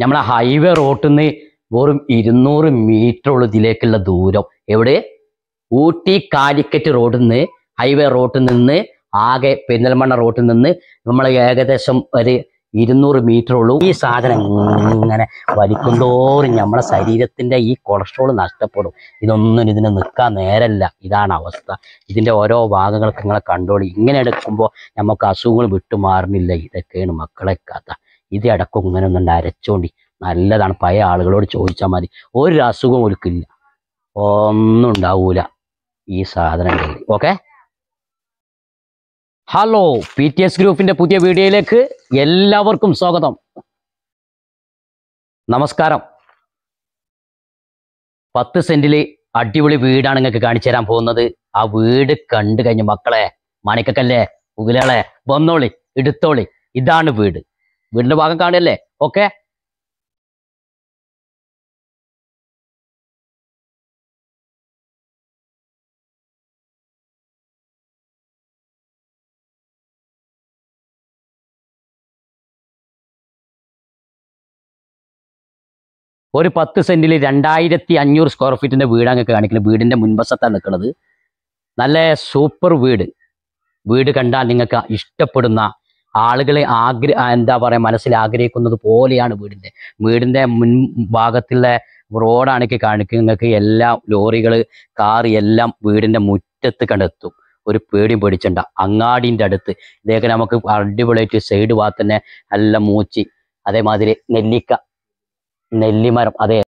നമ്മളെ ഹൈവേ റോട്ടിൽ നിന്ന് വെറും ഇരുന്നൂറ് മീറ്റർ ഉള്ള ഇതിലേക്കുള്ള ദൂരം എവിടെ ഊട്ടി കാലിക്കറ്റ് റോഡിൽ നിന്ന് ഹൈവേ റോട്ടിൽ നിന്ന് ആകെ പെരിന്തൽമണ്ണ റോട്ടിൽ നിന്ന് നമ്മൾ ഏകദേശം ഒരു ഇരുന്നൂറ് മീറ്റർ ഉള്ളൂ ഈ സാധനം ഇങ്ങനെ വലിക്കുന്തോറും നമ്മളെ ശരീരത്തിൻ്റെ ഈ കൊളസ്ട്രോൾ നഷ്ടപ്പെടും ഇതൊന്നും ഇതിന് നിൽക്കാൻ നേരല്ല ഇതാണ് അവസ്ഥ ഇതിൻ്റെ ഓരോ ഭാഗങ്ങൾക്ക് നിങ്ങളെ കണ്ടോളി ഇങ്ങനെ എടുക്കുമ്പോൾ നമുക്ക് അസുഖങ്ങൾ വിട്ടുമാറുന്നില്ല ഇതൊക്കെയാണ് മക്കളെ കഥ ഇത് ഇടക്ക് ഇങ്ങനെ ഒന്ന് അരച്ചോണ്ടി നല്ലതാണ് പഴയ ആളുകളോട് ചോദിച്ചാൽ മതി ഒരു അസുഖം ഒരുക്കില്ല ഒന്നും ഉണ്ടാവൂല ഈ സാധനം okay hello P T S ഗ്രൂപ്പിന്റെ പുതിയ വീഡിയോയിലേക്ക് എല്ലാവർക്കും സ്വാഗതം നമസ്കാരം പത്ത് സെൻറ്റിൽ അടിപൊളി വീടാണ് നിങ്ങൾക്ക് കാണിച്ചു തരാൻ പോകുന്നത് ആ വീട് കണ്ടു കഴിഞ്ഞ മക്കളെ മണിക്കക്കല്ലേ പുകിലകളെ വന്നോളി എടുത്തോളി ഇതാണ് വീട് വീടിന്റെ ഭാഗം കാണുകയല്ലേ ഓക്കെ ഒരു പത്ത് സെന്റിൽ രണ്ടായിരത്തി അഞ്ഞൂറ് സ്ക്വയർ ഫീറ്റിന്റെ വീടാണ് കാണിക്കുന്നത് വീടിന്റെ മുൻവശത്താണ് നിൽക്കുന്നത് നല്ല സൂപ്പർ വീട് വീട് കണ്ടാൽ നിങ്ങൾക്ക് ഇഷ്ടപ്പെടുന്ന ആളുകളെ ആഗ്ര എന്താ പറയാ മനസ്സിൽ ആഗ്രഹിക്കുന്നത് പോലെയാണ് വീടിന്റെ വീടിന്റെ മുൻ ഭാഗത്തുള്ള റോഡാണെങ്കിൽ കാണിക്കുക നിങ്ങൾക്ക് എല്ലാ ലോറികൾ കാർ എല്ലാം വീടിന്റെ മുറ്റത്ത് കണ്ടെത്തും ഒരു പേടിയും പേടിച്ചണ്ട അങ്ങാടിന്റെ അടുത്ത് ഇതൊക്കെ നമുക്ക് അടിപൊളിയായിട്ട് സൈഡ് ഭാഗത്ത് തന്നെ നല്ല മൂച്ചി അതേമാതിരി നെല്ലിക്ക നെല്ലിമരം അതെ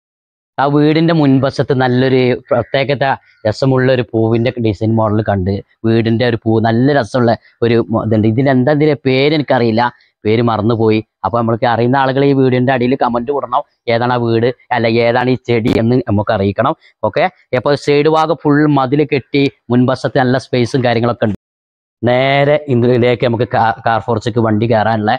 ആ വീടിന്റെ മുൻവശത്ത് നല്ലൊരു പ്രത്യേകത രസമുള്ള ഒരു പൂവിന്റെ ഡിസൈൻ മോഡൽ കണ്ട് വീടിന്റെ ഒരു പൂ നല്ല രസമുള്ള ഒരു ഇതുണ്ട് ഇതിനെന്താ ഇതിന്റെ പേര് എനിക്കറിയില്ല പേര് മറന്നുപോയി അപ്പോൾ നമ്മൾക്ക് അറിയുന്ന ആളുകൾ ഈ വീടിന്റെ അടിയിൽ കമന്റ് വിടണം ഏതാണ് ആ വീട് അല്ല ഏതാണ് ഈ ചെടി എന്ന് നമുക്ക് അറിയിക്കണം ഓക്കെ അപ്പോൾ സൈഡ് ഭാഗം ഫുൾ മതിൽ കെട്ടി മുൻവശത്ത് നല്ല സ്പേസും കാര്യങ്ങളൊക്കെ ഉണ്ട് നേരെ ഇതിലേക്ക് നമുക്ക് കാർ ഫോർച്ചക്ക് വണ്ടി കയറാനുള്ള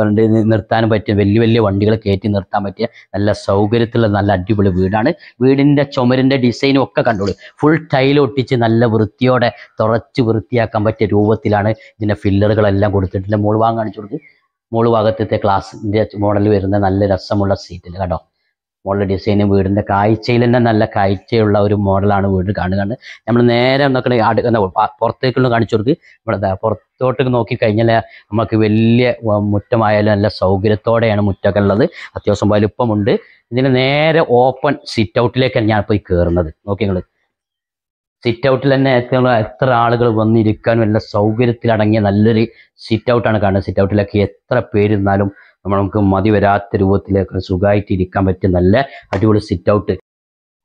വണ്ടി നിർത്താൻ പറ്റിയ വലിയ വലിയ വണ്ടികൾ കയറ്റി നിർത്താൻ പറ്റിയ നല്ല സൗകര്യത്തിലുള്ള നല്ല അടിപൊളി വീടാണ് വീടിൻ്റെ ചുമരിൻ്റെ ഡിസൈനും ഒക്കെ കണ്ടോളൂ ഫുൾ ടൈൽ ഒട്ടിച്ച് നല്ല വൃത്തിയോടെ തുറച്ച് വൃത്തിയാക്കാൻ പറ്റിയ രൂപത്തിലാണ് ഇതിൻ്റെ ഫില്ലറുകളെല്ലാം കൊടുത്തിട്ടുണ്ട് മോൾ വാങ്ങാൻ കാണിച്ചു കൊടുത്ത് മോൾ ഭാഗത്തെ ക്ലാസ്സിൻ്റെ മോഡൽ വരുന്ന നല്ല രസമുള്ള സീറ്റിൽ കേട്ടോ മോളുടെ ഡിസൈന് വീടിൻ്റെ കാഴ്ചയിൽ തന്നെ നല്ല കാഴ്ചയുള്ള ഒരു മോഡലാണ് വീട് കാണുകയാണ് നമ്മൾ നേരെ നോക്കണേ അടുക്കുന്ന പുറത്തേക്കുള്ള കാണിച്ചു കൊടുക്ക് ഇവിടെ പുറത്തോട്ട് നോക്കിക്കഴിഞ്ഞാൽ നമുക്ക് വലിയ മുറ്റമായാലും നല്ല സൗകര്യത്തോടെയാണ് മുറ്റമൊക്കെ ഉള്ളത് അത്യാവശ്യം വലുപ്പമുണ്ട് ഇതിന് നേരെ ഓപ്പൺ സിറ്റ് ഔട്ടിലേക്കാണ് ഞാൻ പോയി കയറുന്നത് നിങ്ങൾ സിറ്റ് ഔട്ടിൽ തന്നെ എത്ര എത്ര ആളുകൾ വന്നിരിക്കാനും എല്ലാം സൗകര്യത്തിലടങ്ങിയ നല്ലൊരു സിറ്റ് ഔട്ടാണ് കാണുന്നത് സിറ്റ് ഔട്ടിലൊക്കെ എത്ര പേരിരുന്നാലും നമ്മൾ നമുക്ക് മതി വരാത്ത രൂപത്തിലേക്ക് സുഖമായിട്ട് ഇരിക്കാൻ പറ്റും നല്ല അടിപൊളി സിറ്റ് ഔട്ട്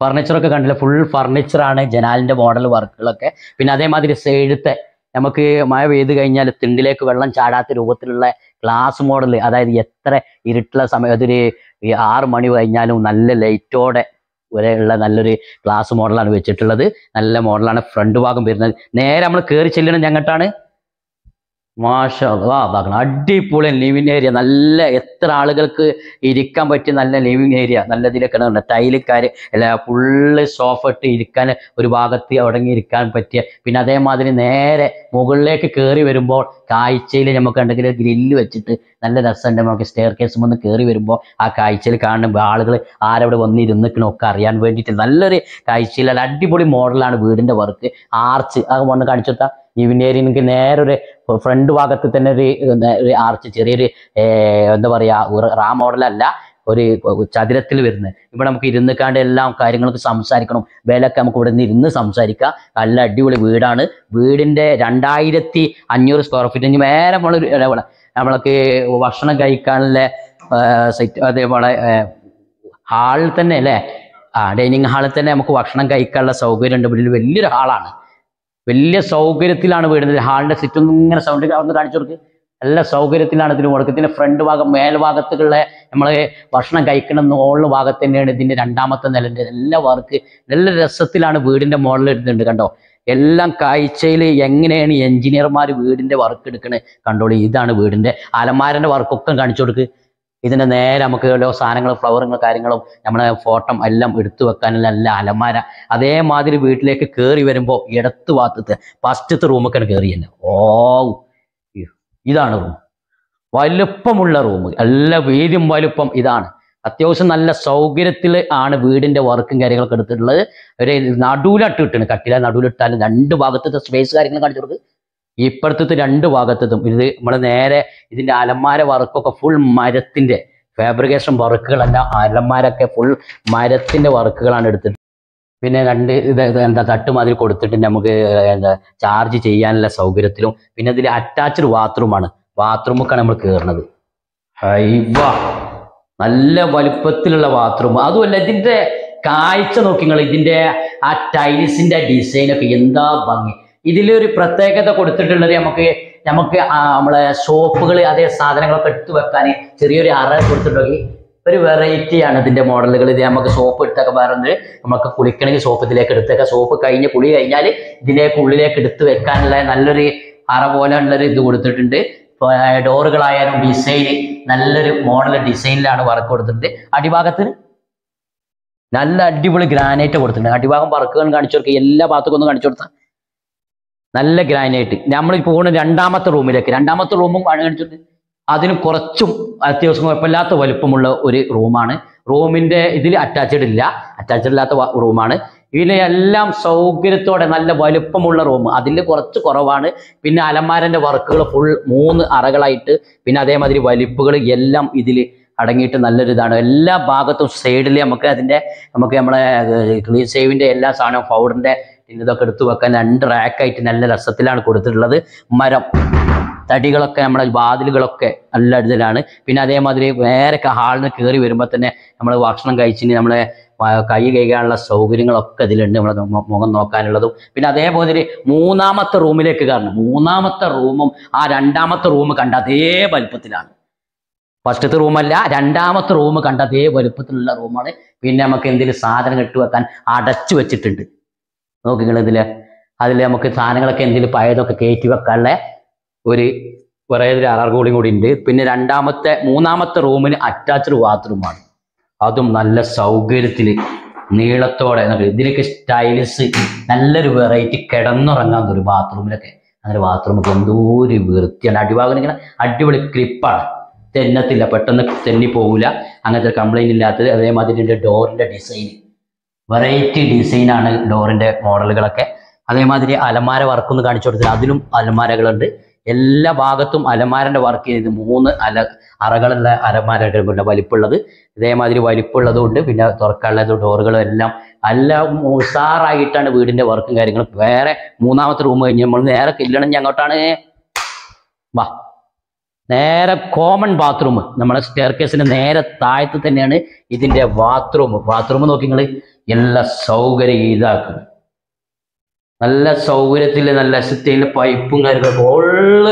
ഫർണിച്ചറൊക്കെ കണ്ടില്ല ഫുൾ ഫർണിച്ചറാണ് ജനാലിൻ്റെ മോഡൽ വർക്കുകളൊക്കെ പിന്നെ അതേമാതിരി സൈഡത്തെ നമുക്ക് മഴ പെയ്ത് കഴിഞ്ഞാൽ തിണ്ടിലേക്ക് വെള്ളം ചാടാത്ത രൂപത്തിലുള്ള ഗ്ലാസ് മോഡൽ അതായത് എത്ര ഇരുട്ടുള്ള സമയം അതൊരു ആറ് മണി കഴിഞ്ഞാലും നല്ല ലൈറ്റോടെ വരെയുള്ള നല്ലൊരു ഗ്ലാസ് മോഡലാണ് വെച്ചിട്ടുള്ളത് നല്ല മോഡലാണ് ഫ്രണ്ട് ഭാഗം വരുന്നത് നേരെ നമ്മൾ കയറി ചെല്ലണം ഞങ്ങട്ടാണ് മാഷ അതാക്കണം അടിപൊളി ലിവിങ് ഏരിയ നല്ല എത്ര ആളുകൾക്ക് ഇരിക്കാൻ പറ്റിയ നല്ല ലിവിങ് ഏരിയ നല്ല ഇതിലൊക്കെ ടൈലിക്കാർ അല്ല ഫുള്ള് സോഫ ഇട്ട് ഇരിക്കാൻ ഒരു ഭാഗത്ത് അടങ്ങി ഇരിക്കാൻ പറ്റിയ പിന്നെ അതേമാതിരി നേരെ മുകളിലേക്ക് കയറി വരുമ്പോൾ കാഴ്ചയിൽ നമുക്ക് ഉണ്ടെങ്കിൽ ഗ്രില്ല് വെച്ചിട്ട് നല്ല രസമുണ്ട് നമുക്ക് സ്റ്റെയർ കേസ് വന്ന് കയറി വരുമ്പോൾ ആ കാഴ്ചയിൽ കാണുമ്പോൾ ആളുകൾ ആരവിടെ ഒക്കെ അറിയാൻ വേണ്ടിയിട്ട് നല്ലൊരു കാഴ്ചയിൽ അടിപൊളി മോഡലാണ് വീടിൻ്റെ വർക്ക് ആർച്ച് അത് വന്ന് കാണിച്ചു കൊടുത്താൽ ഈ ഏരിയ നേരെ ഒരു ഫ്രണ്ട് ഭാഗത്ത് തന്നെ ഒരു ആർച്ച് ചെറിയൊരു എന്താ പറയാ റാ മോഡലല്ല ഒരു ചതുരത്തിൽ വരുന്നത് ഇവിടെ നമുക്ക് ഇരുന്നിക്കാണ്ട് എല്ലാം കാര്യങ്ങളൊക്കെ സംസാരിക്കണം വിലയൊക്കെ നമുക്ക് ഇവിടെ നിന്ന് ഇരുന്ന് സംസാരിക്കാം നല്ല അടിപൊളി വീടാണ് വീടിന്റെ രണ്ടായിരത്തി അഞ്ഞൂറ് സ്ക്വയർ ഫീറ്റ് നേരെ നമ്മളൊരു ഇടവേള നമ്മൾക്ക് ഭക്ഷണം കഴിക്കാനുള്ള സെറ്റ് അതേപോലെ ഹാളിൽ തന്നെ അല്ലേ ആ ഡൈനിങ് ഹാളിൽ തന്നെ നമുക്ക് ഭക്ഷണം കഴിക്കാനുള്ള സൗകര്യം ഉണ്ട് വലിയൊരു ഹാളാണ് വലിയ സൗകര്യത്തിലാണ് വീടുന്നത് ഹാളിൻ്റെ സിറ്റൊന്നും ഇങ്ങനെ സൗണ്ട് അവിടെ കാണിച്ചു കൊടുക്ക് നല്ല സൗകര്യത്തിലാണ് ഇതിന് കൊടുക്കുക ഇതിൻ്റെ ഫ്രണ്ട് ഭാഗം മേൽഭാഗത്തുള്ള നമ്മൾ ഭക്ഷണം കഴിക്കണം എന്ന് ഓളിന് ഭാഗത്ത് തന്നെയാണ് ഇതിൻ്റെ രണ്ടാമത്തെ നിലൻ്റെ എല്ലാ വർക്ക് നല്ല രസത്തിലാണ് വീടിൻ്റെ മോഡൽ ഇടുന്നുണ്ട് കണ്ടോ എല്ലാം കാഴ്ചയിൽ എങ്ങനെയാണ് എഞ്ചിനീയർമാർ വീടിൻ്റെ വർക്ക് എടുക്കണേ കണ്ടോളൂ ഇതാണ് വീടിൻ്റെ അലമാരൻ്റെ വർക്കൊക്കെ കാണിച്ചു കൊടുക്ക് ഇതിൻ്റെ നേരെ നമുക്ക് ഓരോ സാധനങ്ങൾ ഫ്ലവറും കാര്യങ്ങളും നമ്മളെ ഫോട്ടോ എല്ലാം എടുത്തു വെക്കാനുള്ള നല്ല അലമാര അതേമാതിരി വീട്ടിലേക്ക് കയറി വരുമ്പോൾ ഇടത്ത് ഭാഗത്ത് ഫസ്റ്റത്തെ റൂമൊക്കെയാണ് തന്നെ ഓ ഇതാണ് റൂം വലുപ്പമുള്ള റൂം നല്ല വീതിയും വലുപ്പം ഇതാണ് അത്യാവശ്യം നല്ല സൗകര്യത്തിൽ ആണ് വീടിന്റെ വർക്കും കാര്യങ്ങളൊക്കെ എടുത്തിട്ടുള്ളത് ഒരു നടുവിലിട്ട് കട്ടില നടുവിലിട്ടാലും രണ്ട് ഭാഗത്തത്തെ സ്പേസ് കാര്യങ്ങൾ കാണിച്ചു കൊടുക്കുക ഇപ്പുറത്തത്തെ രണ്ട് ഭാഗത്തതും ഇത് നമ്മൾ നേരെ ഇതിൻ്റെ അലമാര വർക്കൊക്കെ ഫുൾ മരത്തിൻ്റെ ഫാബ്രിക്കേഷൻ വർക്കുകളല്ല അലമാരൊക്കെ ഫുൾ മരത്തിൻ്റെ വർക്കുകളാണ് എടുത്തിട്ട് പിന്നെ രണ്ട് ഇത് എന്താ തട്ടും അതിൽ കൊടുത്തിട്ട് നമുക്ക് എന്താ ചാർജ് ചെയ്യാനുള്ള സൗകര്യത്തിലും പിന്നെ ഇതിൽ അറ്റാച്ച്ഡ് ബാത്റൂമാണ് ബാത്റൂമൊക്കെയാണ് നമ്മൾ കയറണത് നല്ല വലുപ്പത്തിലുള്ള ബാത്റൂം അതുമല്ല ഇതിൻ്റെ കാഴ്ച നോക്കി നിങ്ങൾ ഇതിൻ്റെ ആ ടൈൽസിൻ്റെ ഡിസൈനൊക്കെ എന്താ ഭംഗി ഇതിലൊരു പ്രത്യേകത കൊടുത്തിട്ടുള്ളത് നമുക്ക് നമുക്ക് നമ്മളെ ഷോപ്പുകൾ അതേ സാധനങ്ങളൊക്കെ എടുത്തു വെക്കാൻ ചെറിയൊരു അറ കൊടുത്തിട്ടുണ്ടെങ്കിൽ ഒരു വെറൈറ്റിയാണ് ഇതിന്റെ മോഡലുകൾ ഇത് നമുക്ക് സോപ്പ് എടുത്തൊക്കെ പറഞ്ഞ് നമുക്ക് കുളിക്കണമെങ്കിൽ സോപ്പ് ഇതിലേക്ക് എടുത്തേക്കാം സോപ്പ് കഴിഞ്ഞ് കുളി കഴിഞ്ഞാൽ ഇതിലേക്ക് ഉള്ളിലേക്ക് എടുത്ത് വെക്കാനുള്ള നല്ലൊരു അറ പോലെ ഉള്ളൊരു ഇത് കൊടുത്തിട്ടുണ്ട് ഡോറുകളായാലും ഡിസൈൻ നല്ലൊരു മോഡൽ ഡിസൈനിലാണ് വർക്ക് കൊടുത്തിട്ടുണ്ട് അടിഭാഗത്തിന് നല്ല അടിപൊളി ഗ്രാനൈറ്റ് കൊടുത്തിട്ടുണ്ട് അടിഭാഗം വർക്കുകൾ കാണിച്ചു കൊടുക്കുക എല്ലാ ഭാഗത്തേക്കൊന്നും കാണിച്ചു കൊടുത്താൽ നല്ല ഗ്രാനൈറ്റ് നമ്മൾ പോണ രണ്ടാമത്തെ റൂമിലേക്ക് രണ്ടാമത്തെ റൂമും കാണിച്ചിട്ടുണ്ട് അതിന് കുറച്ചും അത്യാവശ്യം കുഴപ്പമില്ലാത്ത വലുപ്പമുള്ള ഒരു റൂമാണ് റൂമിന്റെ ഇതിൽ അറ്റാച്ച്ഡ് ഇല്ല അറ്റാച്ച്ഡ് ഇല്ലാത്ത റൂമാണ് ഇതിലെ എല്ലാം സൗകര്യത്തോടെ നല്ല വലുപ്പമുള്ള റൂം അതിൽ കുറച്ച് കുറവാണ് പിന്നെ അലമാരൻ്റെ വർക്കുകൾ ഫുൾ മൂന്ന് അറകളായിട്ട് പിന്നെ അതേമാതിരി വലിപ്പുകൾ എല്ലാം ഇതിൽ അടങ്ങിയിട്ട് നല്ലൊരിതാണ് എല്ലാ ഭാഗത്തും സൈഡിൽ നമുക്ക് അതിൻ്റെ നമുക്ക് നമ്മളെ ക്ലീൻ സേവിൻ്റെ എല്ലാ സാധനവും പൗഡറിൻ്റെ പിന്നെ ഇതൊക്കെ എടുത്തു വെക്കാൻ രണ്ട് റാക്കായിട്ട് നല്ല രസത്തിലാണ് കൊടുത്തിട്ടുള്ളത് മരം തടികളൊക്കെ നമ്മുടെ വാതിലുകളൊക്കെ നല്ല അടുത്തിലാണ് പിന്നെ അതേമാതിരി വേറെ ഹാളിന് കയറി വരുമ്പോൾ തന്നെ നമ്മൾ ഭക്ഷണം കഴിച്ചിട്ട് നമ്മളെ കൈ കഴിക്കാനുള്ള സൗകര്യങ്ങളൊക്കെ ഇതിലുണ്ട് നമ്മളെ മുഖം നോക്കാനുള്ളതും പിന്നെ അതേപോലെ മൂന്നാമത്തെ റൂമിലേക്ക് കാരണം മൂന്നാമത്തെ റൂമും ആ രണ്ടാമത്തെ റൂം കണ്ട അതേ വലുപ്പത്തിലാണ് ഫസ്റ്റത്തെ റൂമല്ല രണ്ടാമത്തെ റൂം കണ്ട അതേ വലുപ്പത്തിലുള്ള റൂമാണ് പിന്നെ നമുക്ക് എന്തെങ്കിലും സാധനം കെട്ടുവെക്കാൻ അടച്ചു വെച്ചിട്ടുണ്ട് നോക്കി നിങ്ങൾ അതിൽ നമുക്ക് സാധനങ്ങളൊക്കെ എന്തെങ്കിലും പഴയതൊക്കെ കയറ്റി വെക്കാനുള്ള ഒരു കുറേ ഒരു അറാർ കൂടിയും കൂടി ഉണ്ട് പിന്നെ രണ്ടാമത്തെ മൂന്നാമത്തെ റൂമിന് അറ്റാച്ച്ഡ് ബാത്റൂമാണ് അതും നല്ല സൗകര്യത്തിൽ നീളത്തോടെ ഇതിനൊക്കെ സ്റ്റൈലിസ് നല്ലൊരു വെറൈറ്റി കിടന്നുറങ്ങാൻ ഒരു ബാത്റൂമിലൊക്കെ അങ്ങനെ ബാത്റൂമൊക്കെ എന്തോ ഒരു വൃത്തിയാണ് അടിഭാഗം ഇങ്ങനെ അടിപൊളി ക്ലിപ്പാണ് തെന്നത്തില്ല പെട്ടെന്ന് തെന്നി പോകില്ല അങ്ങനത്തെ കംപ്ലൈൻറ്റ് ഇല്ലാത്തത് അതേമാതിരി ഡോറിൻ്റെ ഡിസൈൻ വെറൈറ്റി ആണ് ഡോറിന്റെ മോഡലുകളൊക്കെ അതേമാതിരി അലമാര വർക്ക് ഒന്ന് കാണിച്ചു കൊടുത്തില്ല അതിലും അലമാരകളുണ്ട് എല്ലാ ഭാഗത്തും അലമാരന്റെ വർക്ക് ചെയ്ത് മൂന്ന് അല അറകളുള്ള അലമാരകൾ പിന്നെ വലിപ്പുള്ളത് ഇതേമാതിരി വലിപ്പുള്ളതും ഉണ്ട് പിന്നെ തുറക്കാനുള്ള ഡോറുകളും എല്ലാം എല്ലാം ഉഷാറായിട്ടാണ് വീടിന്റെ വർക്കും കാര്യങ്ങളും വേറെ മൂന്നാമത്തെ റൂം കഴിഞ്ഞ് നമ്മൾ നേരെ കില്ലണഞ്ഞ് അങ്ങോട്ടാണ് വാ നേരെ കോമൺ ബാത്റൂം നമ്മളെ സ്റ്റെയർ കേസിന് നേരെ താഴത്ത് തന്നെയാണ് ഇതിൻ്റെ ബാത്റൂം ബാത്റൂം നോക്കി നിങ്ങൾ എല്ലാ സൗകര്യം ഇതാക്കുന്നത് നല്ല സൗകര്യത്തിൽ നല്ല സിറ്റിയിൽ പൈപ്പും കാര്യങ്ങളൊക്കെ ഉള്ള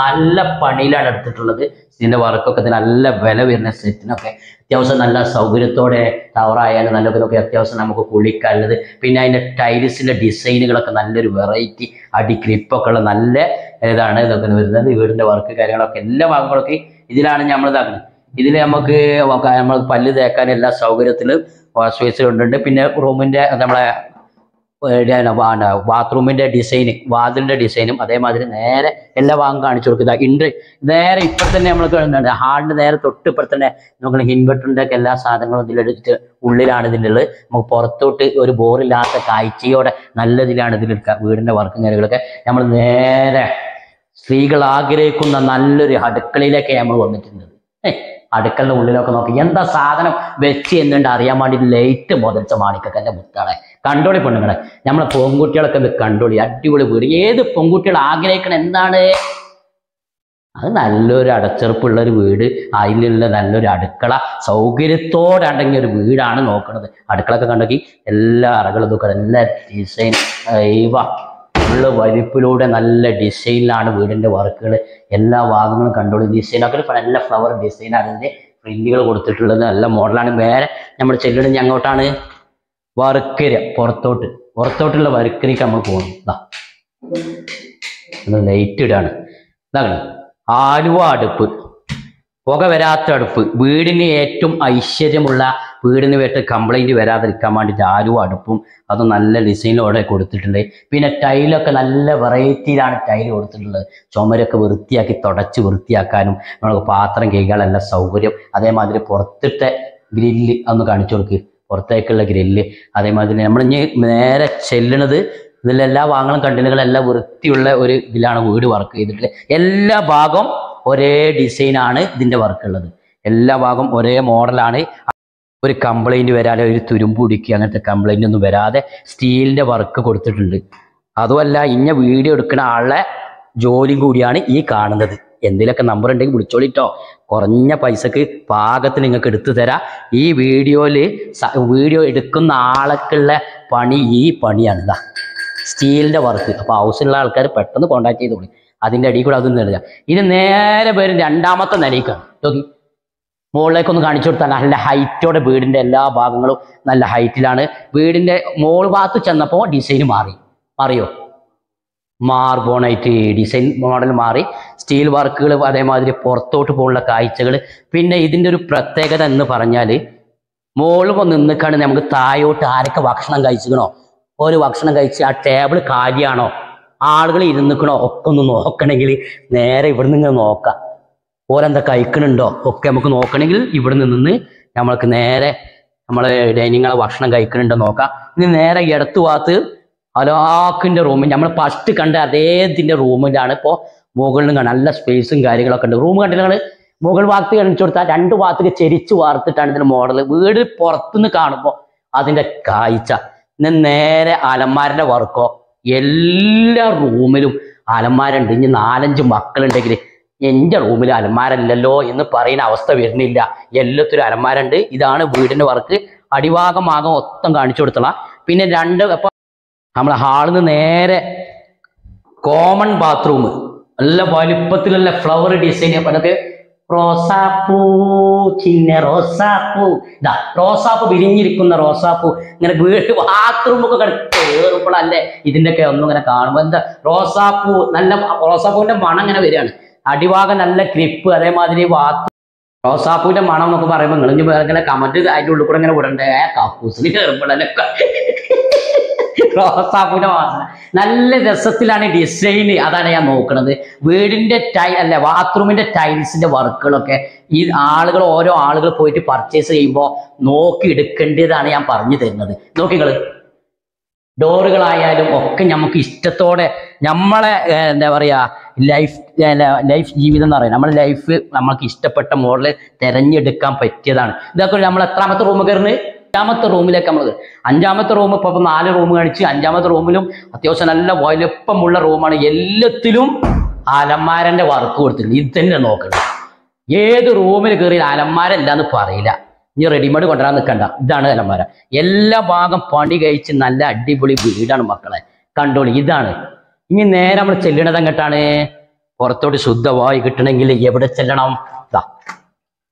നല്ല പണിയിലാണ് എടുത്തിട്ടുള്ളത് ഇതിൻ്റെ വർക്കൊക്കെ നല്ല വില വരുന്ന സെറ്റിനൊക്കെ അത്യാവശ്യം നല്ല സൗകര്യത്തോടെ ടവറായാലും നല്ലതിനൊക്കെ അത്യാവശ്യം നമുക്ക് കുളിക്കാനുള്ളത് പിന്നെ അതിൻ്റെ ടൈൽസിൻ്റെ ഡിസൈനുകളൊക്കെ നല്ലൊരു വെറൈറ്റി അടി ക്രിപ്പൊക്കെ ഉള്ള നല്ല ഇതാണ് ഇതൊക്കെ വരുന്നത് വീടിൻ്റെ വർക്ക് കാര്യങ്ങളൊക്കെ എല്ലാ ഭാഗങ്ങളൊക്കെ ഇതിലാണ് നമ്മൾ ഇതാക്കുന്നത് ഇതിൽ നമുക്ക് നമ്മൾ പല്ല് തേക്കാൻ എല്ലാ സൗകര്യത്തിലും വാഷ് ബേസുകളുണ്ട് പിന്നെ റൂമിൻ്റെ നമ്മളെ ബാത്റൂമിന്റെ ഡിസൈന് വാതിലിന്റെ ഡിസൈനും അതേമാതിരി നേരെ എല്ലാ ഭാഗം കാണിച്ചു കൊടുക്കുക ഇൻട്രി നേരെ ഇപ്പൊ തന്നെ നമ്മൾ കാണുന്നുണ്ട് നേരെ തൊട്ട് ഇപ്പൊ തന്നെ നമ്മൾ ഇൻവെർട്ടറിൻ്റെ ഒക്കെ എല്ലാ സാധനങ്ങളും ഇതിലെടുത്തിട്ട് ഉള്ളിലാണ് ഉള്ളത് നമുക്ക് പുറത്തോട്ട് ഒരു ബോറില്ലാത്ത കാഴ്ചയോടെ നല്ല ഇതിലാണ് ഇതിലെടുക്കുക വീടിന്റെ വർക്കും കാര്യങ്ങളൊക്കെ നമ്മൾ നേരെ സ്ത്രീകൾ ആഗ്രഹിക്കുന്ന നല്ലൊരു അടുക്കളയിലേക്ക് നമ്മൾ വന്നിട്ടുണ്ട് അടുക്കളുടെ ഉള്ളിലൊക്കെ നോക്കി എന്താ സാധനം വെച്ച് എന്നുണ്ട് അറിയാൻ വേണ്ടി ലൈറ്റ് മുതൽച്ച മാണിക്കൊക്കെ എൻ്റെ മുത്താണ് കണ്ടോളി പെണ്ണുങ്ങളെ നമ്മളെ പെൺകുട്ടികളൊക്കെ എന്ത് കണ്ടോളി അടിപൊളി വീട് ഏത് പെൺകുട്ടികൾ ആഗ്രഹിക്കണം എന്താണ് അത് നല്ലൊരു അടച്ചെറുപ്പുള്ള ഒരു വീട് അതിലുള്ള നല്ലൊരു അടുക്കള സൗകര്യത്തോടങ്ങിയ ഒരു വീടാണ് നോക്കുന്നത് അടുക്കളൊക്കെ കണ്ടെങ്കിൽ എല്ലാ അറകളും നോക്കണം എല്ലാ ഡിസൈൻ ഇവ ഉള്ള വലിപ്പിലൂടെ നല്ല ഡിസൈനിലാണ് വീടിൻ്റെ വർക്കുകൾ എല്ലാ ഭാഗങ്ങളും കണ്ടോളൂ ഡിസൈനൊക്കെ നല്ല ഫ്ലവർ ഡിസൈനാണ് അതിൻ്റെ പ്രിന്റുകൾ കൊടുത്തിട്ടുള്ളത് നല്ല മോഡലാണ് വേറെ നമ്മൾ ചെല്ലിടുന്ന അങ്ങോട്ടാണ് വർക്കര പുറത്തോട്ട് പുറത്തോട്ടുള്ള വർക്കരയ്ക്ക് നമ്മൾ പോകണം ലൈറ്റ് ഇടാണ് എന്താ ആലുവ അടുപ്പ് പുക വരാത്ത അടുപ്പ് വീടിന് ഏറ്റവും ഐശ്വര്യമുള്ള വീടിന് വേണ്ട കംപ്ലൈൻറ്റ് വരാതിരിക്കാൻ വേണ്ടിയിട്ട് ആലുവ അടുപ്പും അത് നല്ല ഡിസൈനിലൂടെ കൊടുത്തിട്ടുണ്ട് പിന്നെ ടൈലൊക്കെ നല്ല വെറൈറ്റിയിലാണ് ടൈൽ കൊടുത്തിട്ടുള്ളത് ചുമരൊക്കെ വൃത്തിയാക്കി തുടച്ച് വൃത്തിയാക്കാനും നമുക്ക് പാത്രം കൈകാനുള്ള സൗകര്യം അതേമാതിരി പുറത്തിട്ട ഗ്രില്ല് അന്ന് കാണിച്ചു കൊടുക്കുക പുറത്തേക്കുള്ള ഗ്രില്ല് അതേമാതിരി തന്നെ നമ്മൾ ഇനി നേരെ ചെല്ലണത് ഇതിലെല്ലാ വാങ്ങണം കണ്ടിനുകളെല്ലാം വൃത്തിയുള്ള ഒരു ഇതിലാണ് വീട് വർക്ക് ചെയ്തിട്ട് എല്ലാ ഭാഗവും ഒരേ ഡിസൈനാണ് ഇതിൻ്റെ വർക്കുള്ളത് എല്ലാ ഭാഗം ഒരേ മോഡലാണ് ഒരു കംപ്ലൈൻറ്റ് വരാതെ ഒരു തുരുമ്പ് പിടിക്കുക അങ്ങനത്തെ കംപ്ലൈൻ്റ് ഒന്നും വരാതെ സ്റ്റീലിൻ്റെ വർക്ക് കൊടുത്തിട്ടുണ്ട് അതുമല്ല ഇന്ന വീഡിയോ എടുക്കുന്ന ആളെ ജോലിയും കൂടിയാണ് ഈ കാണുന്നത് എന്തിലൊക്കെ നമ്പർ ഉണ്ടെങ്കിൽ വിളിച്ചോളിട്ടോ കുറഞ്ഞ പൈസക്ക് പാകത്തിന് നിങ്ങൾക്ക് എടുത്തു തരാം ഈ വീഡിയോയിൽ വീഡിയോ എടുക്കുന്ന ആൾക്കുള്ള പണി ഈ പണിയാണ് ഇതാ സ്റ്റീലിൻ്റെ വർക്ക് അപ്പോൾ ഹൗസിലുള്ള ആൾക്കാർ പെട്ടെന്ന് കോൺടാക്ട് ചെയ്തോളി അതിൻ്റെ അടിയിൽ കൂടെ അതൊന്നും നേടുക ഇനി നേരെ പേര് രണ്ടാമത്തെ നിലയ്ക്കാണ് നോക്കി മുകളിലേക്കൊന്ന് കാണിച്ചു കൊടുത്താൽ നല്ല ഹൈറ്റോടെ വീടിൻ്റെ എല്ലാ ഭാഗങ്ങളും നല്ല ഹൈറ്റിലാണ് വീടിൻ്റെ മോൾ ഭാഗത്ത് ചെന്നപ്പോൾ ഡിസൈൻ മാറി മാറിയോ മാർബോണൈറ്റ് ഡിസൈൻ മോഡൽ മാറി സ്റ്റീൽ വർക്കുകൾ അതേമാതിരി പുറത്തോട്ട് പോകുന്ന കാഴ്ചകൾ പിന്നെ ഇതിൻ്റെ ഒരു പ്രത്യേകത എന്ന് പറഞ്ഞാൽ മുകളിൽ നിന്നിക്കാണ് നമുക്ക് താഴോട്ട് ആരൊക്കെ ഭക്ഷണം കഴിച്ചിക്കണോ ഒരു ഭക്ഷണം കഴിച്ച് ആ ടേബിൾ കാലിയാണോ ആളുകൾ ഇരുന്നിക്കണോ ഒക്കെ ഒന്ന് നോക്കണമെങ്കിൽ നേരെ ഇവിടെ നിന്ന് നോക്കാം ഓരെന്താ കഴിക്കണുണ്ടോ ഒക്കെ നമുക്ക് നോക്കണമെങ്കിൽ ഇവിടെ നിന്ന് നമ്മൾക്ക് നേരെ നമ്മൾ ഡൈനിങ്ങളെ ഭക്ഷണം കഴിക്കണുണ്ടോ നോക്കാം ഇനി നേരെ ഇടത്തു ഭാഗത്ത് അലാക്കിൻ്റെ റൂമിൽ നമ്മൾ ഫസ്റ്റ് കണ്ട അതേതിന്റെ റൂമിലാണ് ഇപ്പോൾ മുകളിലും കാണാൻ നല്ല സ്പേസും കാര്യങ്ങളൊക്കെ ഉണ്ട് റൂം കണ്ടില്ല നിങ്ങൾ മുകൾ ഭാഗത്ത് കാണിച്ചു കൊടുത്താൽ രണ്ട് ഭാഗത്തേക്ക് ചെരിച്ച് വാർത്തിട്ടാണ് ഇതിൻ്റെ മോഡൽ വീട് പുറത്തുനിന്ന് കാണുമ്പോൾ അതിൻ്റെ കാഴ്ച നേരെ അലമാരന്റെ വർക്കോ എല്ലാ റൂമിലും അലമാരുണ്ട് ഇനി നാലഞ്ച് മക്കളുണ്ടെങ്കിൽ എൻ്റെ റൂമിൽ അലമാരല്ലല്ലോ എന്ന് പറയുന്ന അവസ്ഥ വരുന്നില്ല എല്ലാത്തിലും അലമാരുണ്ട് ഇതാണ് വീടിൻ്റെ വർക്ക് അടിവാഗമാകം മൊത്തം കാണിച്ചു കൊടുത്തളാം പിന്നെ രണ്ട് അപ്പൊ നമ്മുടെ ഹാളിൽ നിന്ന് നേരെ കോമൺ ബാത്റൂം നല്ല വലുപ്പത്തിലുള്ള ഫ്ലവർ ഡിസൈൻ പറഞ്ഞത് റോസാപ്പൂ ചിന്ന റോസാപ്പൂ ഇതാ റോസാപ്പൂ വിരിഞ്ഞിരിക്കുന്ന റോസാപ്പൂ ഇങ്ങനെ വീട് ബാത്റൂമൊക്കെ ഇതിന്റെ ഇതിൻ്റെയൊക്കെ ഒന്നും ഇങ്ങനെ കാണുമ്പോൾ എന്താ റോസാപ്പൂ നല്ല റോസാപ്പൂവിൻ്റെ മണം ഇങ്ങനെ വരികയാണ് അടിവാകം നല്ല ക്രിപ്പ് അതേമാതിരി ബാത്റൂം റോസാപ്പൂവിൻ്റെ മണം എന്നൊക്കെ പറയുമ്പോൾ നിങ്ങൾ ഇങ്ങനെ കമൻറ്റ് അതിൻ്റെ ഉള്ളിൽ കൂടെ ഇങ്ങനെ വിടണ്ടേ കക്കൂസിന് കയറുമ്പോഴല്ലേ റോസ നല്ല രസത്തിലാണ് ഡിസൈൻ അതാണ് ഞാൻ നോക്കുന്നത് വീടിന്റെ ടൈ അല്ല ബാത്റൂമിന്റെ ടൈൽസിന്റെ വർക്കുകളൊക്കെ ഈ ആളുകൾ ഓരോ ആളുകൾ പോയിട്ട് പർച്ചേസ് ചെയ്യുമ്പോൾ നോക്കി എടുക്കേണ്ടതാണ് ഞാൻ പറഞ്ഞു തരുന്നത് നോക്കി ഡോറുകളായാലും ഒക്കെ നമുക്ക് ഇഷ്ടത്തോടെ നമ്മളെ എന്താ പറയുക ലൈഫ് ലൈഫ് ജീവിതം എന്ന് പറയാം നമ്മുടെ ലൈഫ് നമുക്ക് ഇഷ്ടപ്പെട്ട മോഡൽ തിരഞ്ഞെടുക്കാൻ പറ്റിയതാണ് ഇതൊക്കെ നമ്മൾ എത്രാമത്തെ റൂമ് കയറുന്നത് അഞ്ചാമത്തെ റൂമിലേക്ക് നമ്മൾ അഞ്ചാമത്തെ റൂം ഇപ്പൊ നാല് റൂം കാണിച്ച് അഞ്ചാമത്തെ റൂമിലും അത്യാവശ്യം നല്ല വലുപ്പമുള്ള റൂമാണ് എല്ലാത്തിലും അലമാരന്റെ വർക്ക് കൊടുത്തിട്ടുണ്ട് ഇത് തന്നെ നോക്കണം ഏത് റൂമിൽ കയറി അലമാരല്ല എന്ന് പറയില്ല ഇനി റെഡിമെയ്ഡ് കൊണ്ടുവരാൻ നിൽക്കണ്ട ഇതാണ് അലമാര എല്ലാ ഭാഗം പണി കഴിച്ച് നല്ല അടിപൊളി വീടാണ് മക്കളെ കണ്ടോളി ഇതാണ് ഇനി നേരെ നമ്മൾ ചെല്ലണത് എങ്ങട്ടാണ് പുറത്തോട്ട് ശുദ്ധവായി കിട്ടണമെങ്കിൽ എവിടെ ചെല്ലണം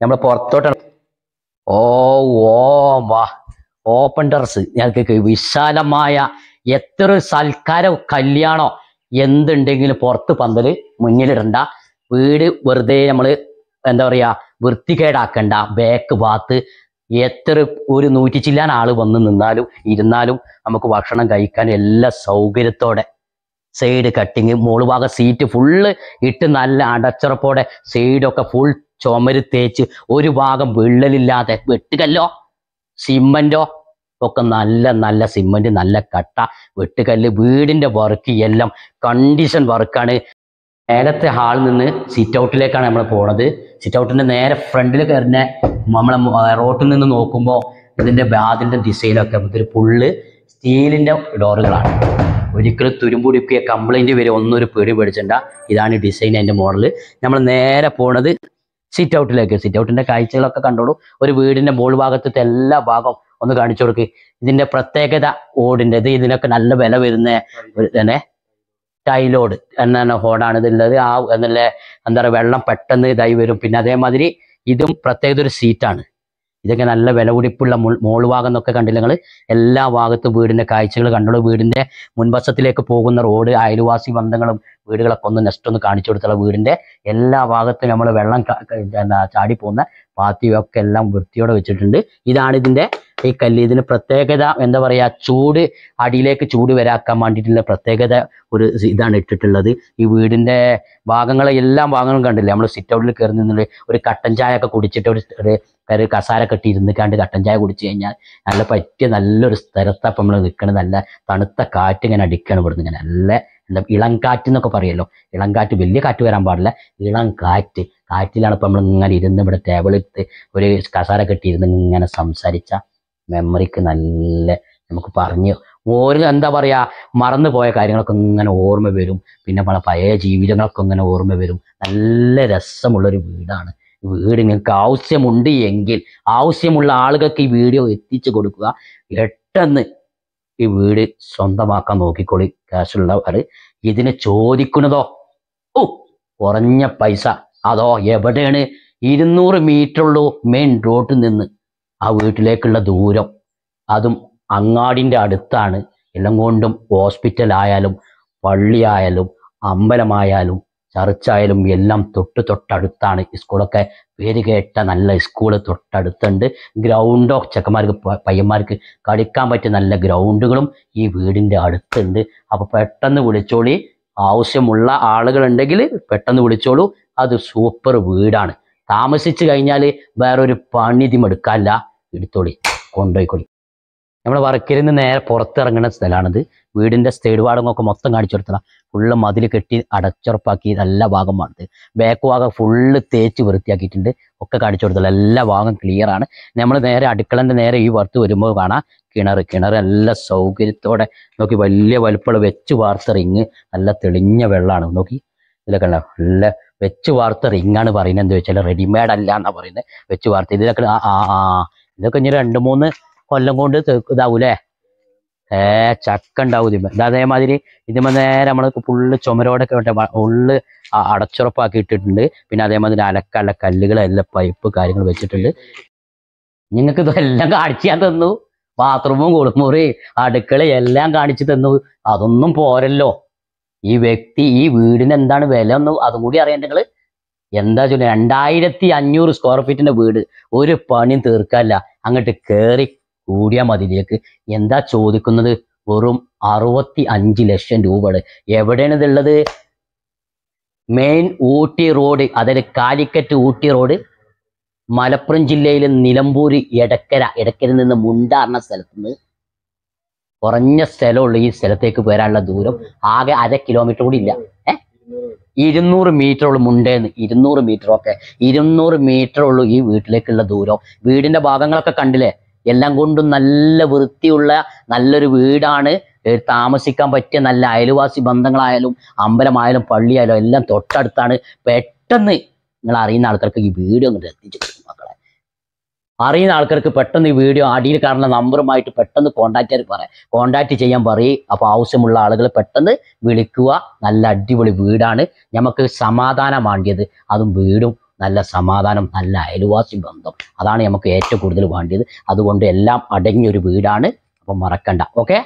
നമ്മൾ പുറത്തോട്ടാണ് ഓ ഓ വാ ഓപ്പൺ ടെറസ് ഞങ്ങൾക്ക് വിശാലമായ എത്ര സൽക്കാരം കല്യാണോ എന്തുണ്ടെങ്കിലും പുറത്ത് പന്തൽ മുന്നിലിടണ്ട വീട് വെറുതെ നമ്മൾ എന്താ പറയുക വൃത്തികേടാക്കണ്ട ബാക്ക് ഭാഗത്ത് എത്ര ഒരു നൂറ്റി ചില്ലാൻ ആൾ വന്ന് നിന്നാലും ഇരുന്നാലും നമുക്ക് ഭക്ഷണം കഴിക്കാൻ എല്ലാ സൗകര്യത്തോടെ സൈഡ് കട്ടിങ് മുകൾ ഭാഗം സീറ്റ് ഫുള്ള് ഇട്ട് നല്ല അടച്ചുറപ്പോടെ സൈഡൊക്കെ ഫുൾ ചുമര് തേച്ച് ഒരു ഭാഗം വിള്ളലില്ലാതെ വെട്ടുകല്ലോ സിമന്റോ ഒക്കെ നല്ല നല്ല സിമന്റ് നല്ല കട്ട വെട്ടുകല്ല് വീടിൻ്റെ വർക്ക് എല്ലാം കണ്ടീഷൻ വർക്കാണ് നേരത്തെ ഹാളിൽ നിന്ന് സിറ്റ് ഔട്ടിലേക്കാണ് നമ്മൾ പോണത് സിറ്റ് ഔട്ടിൻ്റെ നേരെ ഫ്രണ്ടിൽ കയറുന്ന നമ്മളെ റോട്ടിൽ നിന്ന് നോക്കുമ്പോൾ ഇതിൻ്റെ ബാതിൻ്റെ ദിശയിലൊക്കെ ഇതൊരു പുള്ള് സ്റ്റീലിൻ്റെ ഡോറുകളാണ് ഒരിക്കലും തുരുമ്പുടിക്കുക കംപ്ലൈൻറ്റ് വരെ ഒന്നൊരു പേടി പേടിച്ചിട്ടുണ്ട ഇതാണ് ഡിസൈൻ അതിൻ്റെ മോഡൽ നമ്മൾ നേരെ പോണത് സിറ്റ് ഔട്ടിലേക്ക് സിറ്റ് ഔട്ടിന്റെ കാഴ്ചകളൊക്കെ കണ്ടോളൂ ഒരു വീടിന്റെ മോൾ ഭാഗത്തെ എല്ലാ ഭാഗവും ഒന്ന് കാണിച്ചു കൊടുക്ക് ഇതിന്റെ പ്രത്യേകത ഓടിന്റെ ഇത് ഇതിനൊക്കെ നല്ല വില വരുന്ന ഒരു തന്നെ ടൈലോഡ് എന്ന ഹോഡാണ് ഇതുള്ളത് ആ എന്നുള്ള എന്താ പറയുക വെള്ളം പെട്ടെന്ന് ഇതായി വരും പിന്നെ അതേമാതിരി ഇതും പ്രത്യേകത ഒരു സീറ്റാണ് ഇതൊക്കെ നല്ല വില കുടിപ്പുള്ള മോൾ ഭാഗം എന്നൊക്കെ കണ്ടില്ല നിങ്ങൾ എല്ലാ ഭാഗത്തും വീടിൻ്റെ കാഴ്ചകൾ കണ്ടുള്ളൂ വീടിൻ്റെ മുൻവശത്തിലേക്ക് പോകുന്ന റോഡ് അയൽവാസി ബന്ധങ്ങളും വീടുകളൊക്കെ ഒന്ന് നെക്സ്റ്റ് ഒന്ന് കാണിച്ചു കൊടുത്തുള്ള വീടിൻ്റെ എല്ലാ ഭാഗത്തും നമ്മൾ വെള്ളം എന്താ ചാടി പോകുന്ന പാത്തിയൊക്കെ എല്ലാം വൃത്തിയോടെ വെച്ചിട്ടുണ്ട് ഇതാണ് ഇതിൻ്റെ ഈ കല്ല് ഇതിന് പ്രത്യേകത എന്താ പറയുക ചൂട് അടിയിലേക്ക് ചൂട് വരാക്കാൻ വേണ്ടിയിട്ടുള്ള പ്രത്യേകത ഒരു ഇതാണ് ഇട്ടിട്ടുള്ളത് ഈ വീടിൻ്റെ ഭാഗങ്ങളെ എല്ലാ ഭാഗങ്ങളും കണ്ടില്ലേ നമ്മൾ സിറ്റ് ഔട്ടിൽ കയറി നിന്നിട്ട് ഒരു കട്ടൻ ചായ ഒക്കെ കുടിച്ചിട്ട് ഒരു ഒരു കസാര കെട്ടി ഇരുന്നിക്കാണ്ട് കട്ടൻ ചായ കുടിച്ചു കഴിഞ്ഞാൽ നല്ല പറ്റിയ നല്ലൊരു സ്ഥലത്തപ്പം നമ്മൾ നിൽക്കുന്നത് നല്ല തണുത്ത കാറ്റ് ഇങ്ങനെ അടിക്കുകയാണ് ഇവിടുന്ന് ഇങ്ങനെ നല്ല എന്താ ഇളം കാറ്റ് എന്നൊക്കെ പറയുമല്ലോ ഇളം കാറ്റ് വലിയ കാറ്റ് വരാൻ പാടില്ല ഇളം കാറ്റ് കാറ്റിലാണ് ഇപ്പം നമ്മൾ ഇങ്ങനെ ഇരുന്ന് ഇവിടെ ടേബിളെടുത്ത് ഒരു കസാര കെട്ടിയിരുന്ന് ഇങ്ങനെ സംസാരിച്ച മെമ്മറിക്ക് നല്ല നമുക്ക് പറഞ്ഞ് ഓരോ എന്താ പറയുക മറന്നു പോയ കാര്യങ്ങളൊക്കെ ഇങ്ങനെ ഓർമ്മ വരും പിന്നെ നമ്മളെ പഴയ ജീവിതങ്ങളൊക്കെ ഇങ്ങനെ ഓർമ്മ വരും നല്ല രസമുള്ളൊരു വീടാണ് വീട് നിങ്ങൾക്ക് ആവശ്യമുണ്ട് എങ്കിൽ ആവശ്യമുള്ള ആളുകൾക്ക് ഈ വീഡിയോ എത്തിച്ചു കൊടുക്കുക പെട്ടെന്ന് ഈ വീട് സ്വന്തമാക്കാൻ നോക്കിക്കൊള്ളി കാശുള്ളവർ ഇതിനെ ചോദിക്കുന്നതോ ഓ കുറഞ്ഞ പൈസ അതോ എവിടെയാണ് ഇരുന്നൂറ് മീറ്ററുള്ളൂ മെയിൻ റോഡിൽ നിന്ന് ആ വീട്ടിലേക്കുള്ള ദൂരം അതും അങ്ങാടിൻ്റെ അടുത്താണ് എല്ലാം കൊണ്ടും ഹോസ്പിറ്റലായാലും പള്ളിയായാലും അമ്പലമായാലും ചർച്ചായാലും എല്ലാം തൊട്ട് തൊട്ടടുത്താണ് സ്കൂളൊക്കെ പേര് കേട്ട നല്ല സ്കൂൾ തൊട്ടടുത്തുണ്ട് ഗ്രൗണ്ടോ ചെക്കന്മാർക്ക് പയ്യന്മാർക്ക് കളിക്കാൻ പറ്റിയ നല്ല ഗ്രൗണ്ടുകളും ഈ വീടിൻ്റെ അടുത്തുണ്ട് അപ്പോൾ പെട്ടെന്ന് വിളിച്ചോളി ആവശ്യമുള്ള ആളുകളുണ്ടെങ്കിൽ പെട്ടെന്ന് വിളിച്ചോളൂ അത് സൂപ്പർ വീടാണ് താമസിച്ചു കഴിഞ്ഞാൽ വേറൊരു പണിതി മെടുക്കാല്ല എടുത്തോളി കൊണ്ടുപോയിക്കോളി നമ്മുടെ വർക്കിൽ നിന്ന് നേരെ പുറത്തിറങ്ങുന്ന സ്ഥലമാണിത് വീടിൻ്റെ സ്റ്റേഡ് ഭാഗമൊക്കെ മൊത്തം കാണിച്ചു കൊടുത്തതാണ് ഫുള്ള് മതിൽ കെട്ടി അടച്ചുറപ്പാക്കി എല്ലാ വേണത് ബാക്ക് ഭാഗം ഫുള്ള് തേച്ച് വൃത്തിയാക്കിയിട്ടുണ്ട് ഒക്കെ കാണിച്ചു കൊടുത്തത് എല്ലാ ഭാഗം ക്ലിയർ ആണ് നമ്മൾ നേരെ അടുക്കളൻ്റെ നേരെ ഈ വറുത്ത് വരുമ്പോൾ കാണാം കിണർ കിണർ നല്ല സൗകര്യത്തോടെ നോക്കി വലിയ വലുപ്പമുള്ള വെച്ച് വാർത്ത നല്ല തെളിഞ്ഞ വെള്ളമാണ് നോക്കി ഇതിലൊക്കെ ഉണ്ടാവും നല്ല വെച്ച് വാർത്ത റിങ്ങാണ് പറയുന്നത് എന്താ വെച്ചാൽ റെഡിമെയ്ഡ് അല്ല എന്നാ പറയുന്നത് വെച്ച് വാർത്ത ഇതിലൊക്കെ ആ ആ ആ ഇതൊക്കെ ഇനി രണ്ട് മൂന്ന് കൊല്ലം കൊണ്ട് ഇതാവൂലേ ഏ ചക്ക ഉണ്ടാവും ഇതിമ്മ ഇത് അതേമാതിരി ഇതിമ നേരെ നമ്മൾ ഫുള്ള് ചുമരോടൊക്കെ ഉള്ള് അടച്ചുറപ്പാക്കി ഇട്ടിട്ടുണ്ട് പിന്നെ അതേമാതിരി അലക്കല്ല കല്ലുകൾ പൈപ്പ് കാര്യങ്ങൾ വെച്ചിട്ടുണ്ട് നിങ്ങൾക്ക് ഇതെല്ലാം കാണിച്ചു ഞാൻ തന്നു ബാത്റൂമും കുളിമുറി അടുക്കള എല്ലാം കാണിച്ചു തന്നു അതൊന്നും പോരല്ലോ ഈ വ്യക്തി ഈ വീടിന് എന്താണ് വില എന്ന് അതും കൂടി അറിയാൻ നിങ്ങൾ എന്താ ചൊല്ലി രണ്ടായിരത്തി അഞ്ഞൂറ് സ്ക്വയർ ഫീറ്റിന്റെ വീട് ഒരു പണിയും തീർക്കല്ല അങ്ങോട്ട് കയറി കൂടിയ ഇതിലേക്ക് എന്താ ചോദിക്കുന്നത് വെറും അറുപത്തി അഞ്ച് ലക്ഷം രൂപ എവിടെയാണ് ഇതുള്ളത് മെയിൻ ഊട്ടി റോഡ് അതായത് കാലിക്കറ്റ് ഊട്ടി റോഡ് മലപ്പുറം ജില്ലയിലെ നിലമ്പൂര് എടക്കര എടക്കരയിൽ നിന്ന് മുണ്ടാറിന സ്ഥലത്ത് നിന്ന് കുറഞ്ഞ സ്ഥലമുള്ള ഈ സ്ഥലത്തേക്ക് വരാനുള്ള ദൂരം ആകെ അര കിലോമീറ്റർ കൂടി ഇല്ല ഏഹ് ഇരുന്നൂറ് മീറ്റർ ഉള്ളു മുണ്ടേന്ന് ഇരുന്നൂറ് മീറ്റർ ഒക്കെ ഇരുന്നൂറ് മീറ്റർ ഉള്ളു ഈ വീട്ടിലേക്കുള്ള ദൂരം വീടിന്റെ ഭാഗങ്ങളൊക്കെ കണ്ടില്ലേ എല്ലാം കൊണ്ടും നല്ല വൃത്തിയുള്ള നല്ലൊരു വീടാണ് താമസിക്കാൻ പറ്റിയ നല്ല അയൽവാസി ബന്ധങ്ങളായാലും അമ്പലമായാലും പള്ളിയായാലും എല്ലാം തൊട്ടടുത്താണ് പെട്ടെന്ന് നിങ്ങൾ അറിയുന്ന ആൾക്കാർക്ക് ഈ വീട് അങ്ങോട്ട് എത്തിച്ചു മക്കൾ അറിയുന്ന ആൾക്കാർക്ക് പെട്ടെന്ന് ഈ വീഡിയോ അടിയിൽ കാണുന്ന നമ്പറുമായിട്ട് പെട്ടെന്ന് കോൺടാക്റ്റ് പറയാം കോൺടാക്റ്റ് ചെയ്യാൻ പറയും അപ്പോൾ ആവശ്യമുള്ള ആളുകൾ പെട്ടെന്ന് വിളിക്കുക നല്ല അടിപൊളി വീടാണ് നമുക്ക് സമാധാനം വേണ്ടിയത് അതും വീടും നല്ല സമാധാനം നല്ല അയൽവാസി ബന്ധം അതാണ് നമുക്ക് ഏറ്റവും കൂടുതൽ വേണ്ടിയത് അതുകൊണ്ട് എല്ലാം അടങ്ങിയൊരു വീടാണ് അപ്പം മറക്കണ്ട ഓക്കേ